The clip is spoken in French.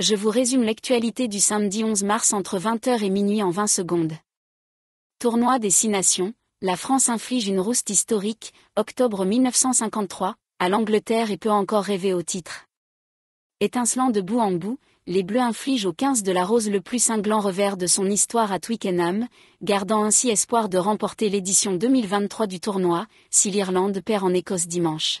je vous résume l'actualité du samedi 11 mars entre 20h et minuit en 20 secondes. Tournoi des Six Nations, la France inflige une rouste historique, octobre 1953, à l'Angleterre et peut encore rêver au titre. Étincelant de bout en bout, les Bleus infligent au 15 de la Rose le plus cinglant revers de son histoire à Twickenham, gardant ainsi espoir de remporter l'édition 2023 du tournoi, si l'Irlande perd en Écosse dimanche.